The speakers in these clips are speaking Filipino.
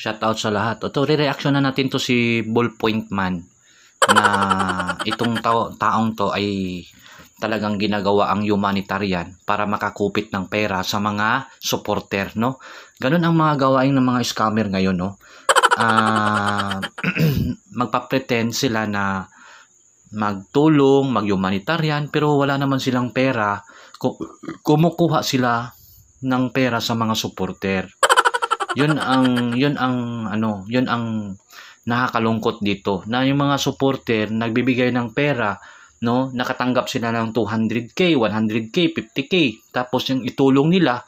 shoutout sa lahat. Ito, re-reaction na natin to si Ballpoint Man na itong tao, taong to ay talagang ginagawa ang humanitarian para makakupit ng pera sa mga supporter, no? Ganun ang mga gawain ng mga scammer ngayon, no? Uh, magpapretend sila na magtulong, mag-humanitarian, pero wala naman silang pera. Kumukuha sila ng pera sa mga supporter yun ang yun ang ano, yun ang nakakalungkot dito. Na yung mga supporter nagbibigay ng pera, no, nakatanggap sila ng 200k, 100k, 50k. Tapos yung itulong nila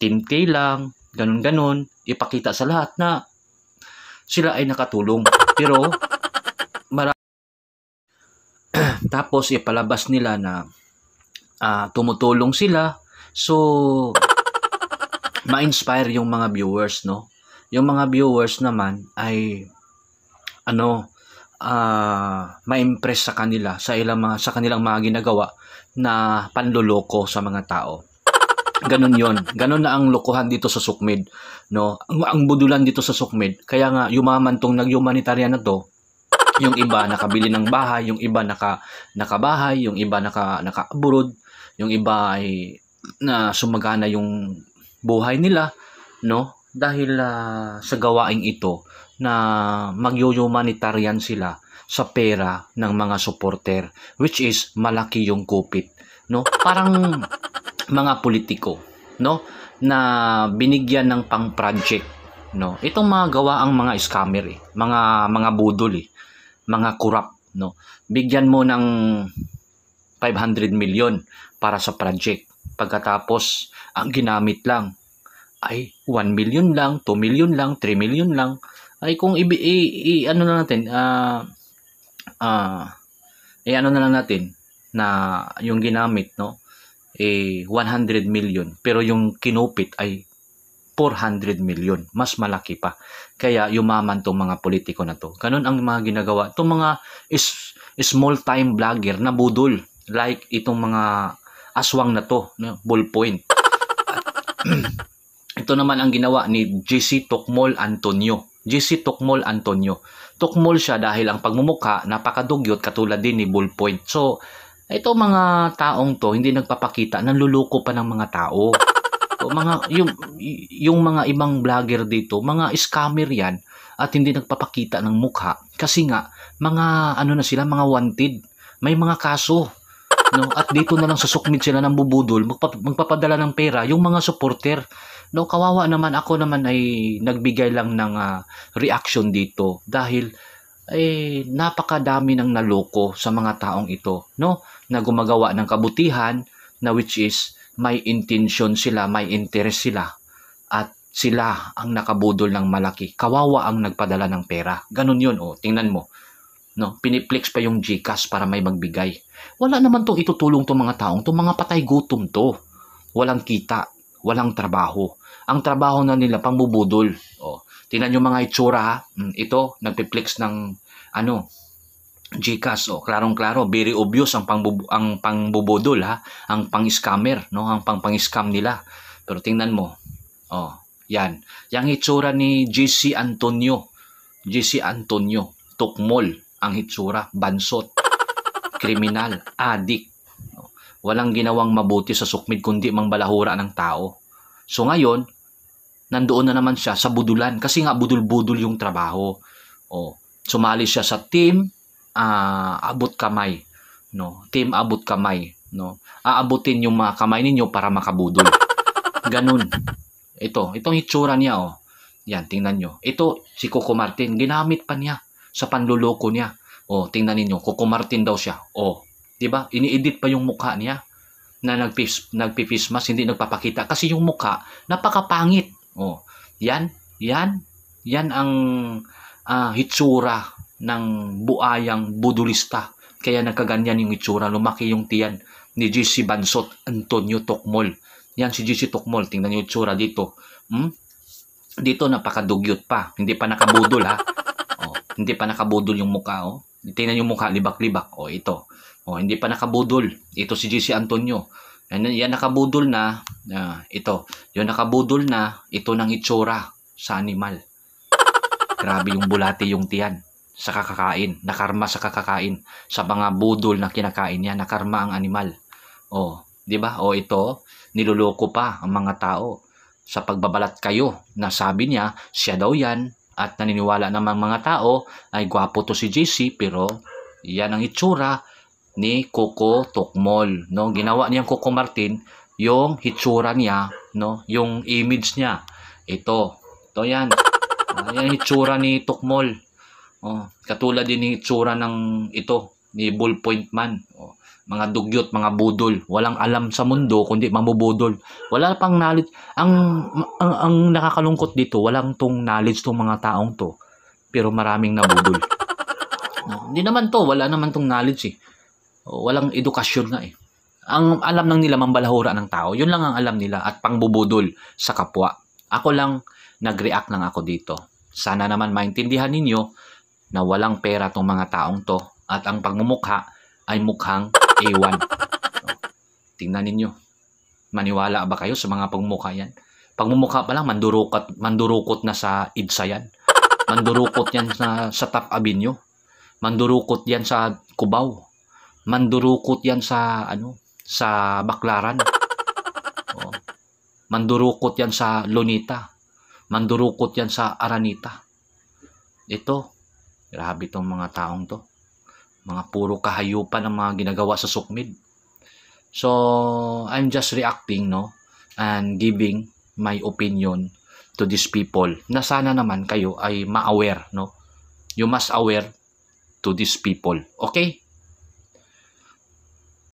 10k lang, ganun-ganun, ipakita sa lahat na sila ay nakatulong. Pero tapos ipalabas nila na uh, tumutulong sila. So ma-inspire yung mga viewers, no? Yung mga viewers naman ay ano uh, ma-impress sa kanila sa ilang mga sa kanilang mga ginagawa na panloloko sa mga tao. Ganon yon. Ganon na ang lokohan dito sa Sukmed. No? Ang, ang budulan dito sa Sukmed. Kaya nga, yumaman tong nag-humanitarian na to, yung iba nakabili ng bahay, yung iba naka, nakabahay, yung iba naka, naka yung iba ay na sumagana yung buhay nila, no? Dahil uh, sa gawaing ito na magyo-humanitarian sila sa pera ng mga supporter, which is malaki yung kupit, no? Parang mga politiko, no? Na binigyan ng pang-project no itong mga gawa ang mga scammer eh mga mga budol eh mga kurap no bigyan mo ng 500 million para sa project pagkatapos ang ginamit lang ay 1 million lang, 2 million lang, 3 million lang. Ay kung i, i, i ano na natin, ah uh, uh, eh ano na lang natin na yung ginamit, no? Eh 100 million, pero yung kinupit ay 400 million. Mas malaki pa. Kaya yumaman tong mga politiko na to. Ganun ang mga ginagawa. Itong mga is, small time vlogger na budol. Like itong mga aswang na to. Ballpoint. Ito naman ang ginawa ni JC Tokmol Antonio. JC Tokmol Antonio. Tokmol siya dahil ang pagmumukha napakadugyot katulad din ni Bullpoint. So, ito mga taong to hindi nagpapakita, nanluluko pa ng mga tao. So, mga, yung, yung mga ibang vlogger dito, mga scammer yan at hindi nagpapakita ng mukha kasi nga mga ano na sila mga wanted may mga kaso no? At dito na lang susukmit sila ng bubudol, magpapadala ng pera yung mga supporter. No, kawawa naman ako naman ay nagbigay lang ng uh, reaction dito dahil eh napakadami ng naloko sa mga taong ito, no? Na gumagawa ng kabutihan na which is may intention sila, may interest sila at sila ang nakabudol ng malaki. Kawawa ang nagpadala ng pera. Ganun 'yun, oh. Tingnan mo. No, piniplex pa yung GCash para may magbigay. Wala naman tong itutulong tong mga taong, tong mga patay gutom to. Walang kita walang trabaho. Ang trabaho na nila pambubudol. Oh, tingnan niyo mga itsura ha. Hmm, ito nagpi flex ng ano Gcash oh, klarong-klaro, very obvious ang pang ang pangbubudol ha, ang pang-scammer, no, ang pang-pang-scam nila. Pero tingnan mo. Oh, yan. Yang itsura ni GC Antonio. GC Antonio, tukmol ang itsura, bansot, kriminal, adik. Walang ginawang mabuti sa sukmid kundi mang balahura ng tao. So ngayon, nandoon na naman siya sa budulan kasi nga budol-budol yung trabaho. Oh, sumali siya sa team uh, abot kamay, no? Team abot kamay, no? Aabutin yung mga kamay ninyo para makabudol. Ganun. Ito, itong itsura niya oh. Yan, tingnan niyo. Ito, si Coco Martin, ginamit pa niya sa panluloko niya. oh, tingnan niyo, Coco Martin daw siya. oh, 'di ba? Ini-edit pa yung mukha niya na nagpipis, nagpipismas, hindi nagpapakita kasi yung mukha napakapangit. Oh, yan, yan, yan ang uh, hitsura ng buayang budulista. Kaya nagkaganyan yung hitsura, lumaki yung tiyan ni GC Bansot Antonio Tokmol. Yan si GC Tokmol, tingnan niyo yung hitsura dito. Hmm? Dito napakadugyot pa, hindi pa nakabudol ha. Oh, hindi pa nakabudol yung mukha oh. Tingnan yung mukha, libak-libak. O, ito. O, hindi pa nakabudol. Ito si JC Antonio. Yan, yan nakabudol na, uh, ito. Yung nakabudol na, ito ng itsura sa animal. Grabe yung bulati yung tiyan sa kakakain. Nakarma sa kakakain. Sa mga budol na kinakain niya, nakarma ang animal. O, di ba? O ito, niloloko pa ang mga tao sa pagbabalat kayo na sabi niya, siya daw yan, at naniniwala naman mga tao ay gwapo to si JC pero yan ang itsura ni Coco Tokmol. No? Ginawa niyang Coco Martin yung itsura niya, no? yung image niya. Ito. Ito yan. Ah, yan ang hitsura ni Tokmol. Oh, katulad din ng itsura ng ito, ni Bullpoint Man. Oh, mga dugyot, mga budol, walang alam sa mundo kundi mamubudol. Wala pang knowledge. Ang, ang, ang nakakalungkot dito, walang tong knowledge tong mga taong to. Pero maraming nabudol. Hindi naman to, wala naman tong knowledge eh. Walang edukasyon nga eh. Ang alam lang nila mambalahura ng tao, yun lang ang alam nila at pangbubudol sa kapwa. Ako lang, nag-react lang ako dito. Sana naman maintindihan ninyo na walang pera tong mga taong to at ang pagmumukha ay mukhang A1. So, tingnan ninyo. Maniwala ba kayo sa mga pagmumukha yan? Pagmumukha pa lang, mandurukot, mandurukot na sa IDSA yan. Mandurukot yan na, sa Top Avenue. Mandurukot yan sa Cubao. Mandurukot yan sa ano sa Baclaran. O, oh. mandurukot yan sa Lunita. Mandurukot yan sa Aranita. Ito, grabe itong mga taong to. Mga puro kahayupan ang mga ginagawa sa sukmid. So, I'm just reacting, no? And giving my opinion to these people na sana naman kayo ay ma-aware, no? You must aware to these people. Okay?